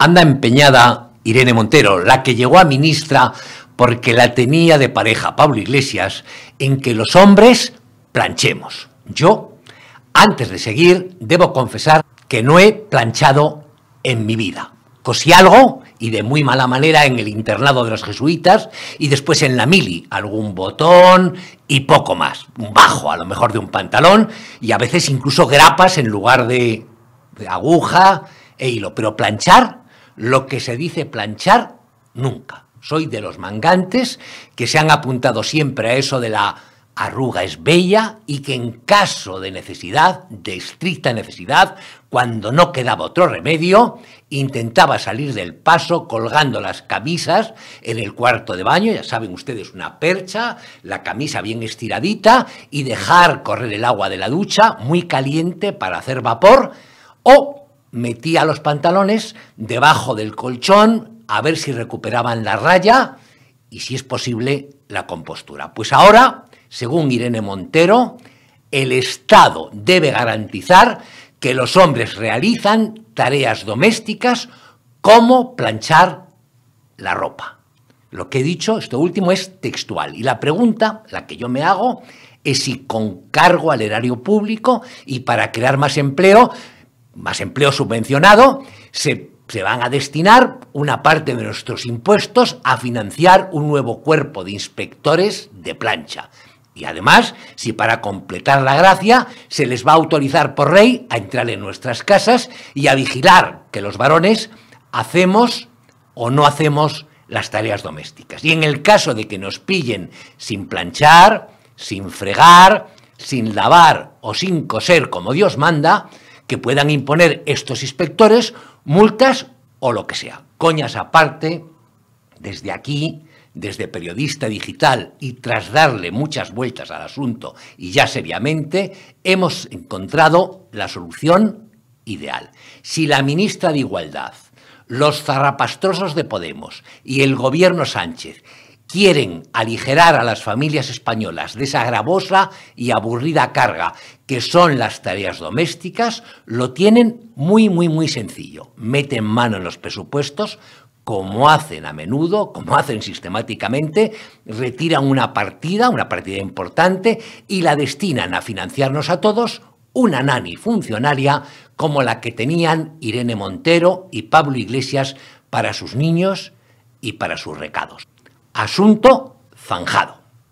anda empeñada Irene Montero, la que llegó a ministra porque la tenía de pareja Pablo Iglesias, en que los hombres planchemos. Yo, antes de seguir, debo confesar que no he planchado en mi vida. Cosí algo, y de muy mala manera, en el internado de los jesuitas, y después en la mili, algún botón y poco más, un bajo a lo mejor de un pantalón, y a veces incluso grapas en lugar de, de aguja e hilo. Pero planchar lo que se dice planchar nunca. Soy de los mangantes que se han apuntado siempre a eso de la arruga es bella y que en caso de necesidad, de estricta necesidad, cuando no quedaba otro remedio, intentaba salir del paso colgando las camisas en el cuarto de baño, ya saben ustedes, una percha, la camisa bien estiradita y dejar correr el agua de la ducha muy caliente para hacer vapor o metía los pantalones debajo del colchón a ver si recuperaban la raya y, si es posible, la compostura. Pues ahora, según Irene Montero, el Estado debe garantizar que los hombres realizan tareas domésticas como planchar la ropa. Lo que he dicho, esto último, es textual. Y la pregunta, la que yo me hago, es si con cargo al erario público y para crear más empleo más empleo subvencionado, se, se, van a destinar una parte de nuestros impuestos a financiar un nuevo cuerpo de inspectores de plancha. Y además, si para completar la gracia, se les va a autorizar por rey a entrar en nuestras casas y a vigilar que los varones hacemos o no hacemos las tareas domésticas. Y en el caso de que nos pillen sin planchar, sin fregar, sin lavar o sin coser como Dios manda, que puedan imponer estos inspectores multas o lo que sea. Coñas aparte, desde aquí, desde periodista digital y tras darle muchas vueltas al asunto y ya seriamente, hemos encontrado la solución ideal. Si la ministra de Igualdad, los zarrapastrosos de Podemos y el gobierno Sánchez quieren aligerar a las familias españolas de esa gravosa y aburrida carga que son las tareas domésticas, lo tienen muy, muy, muy sencillo. Meten mano en los presupuestos, como hacen a menudo, como hacen sistemáticamente, retiran una partida, una partida importante, y la destinan a financiarnos a todos una nani funcionaria como la que tenían Irene Montero y Pablo Iglesias para sus niños y para sus recados. Asunto zanjado.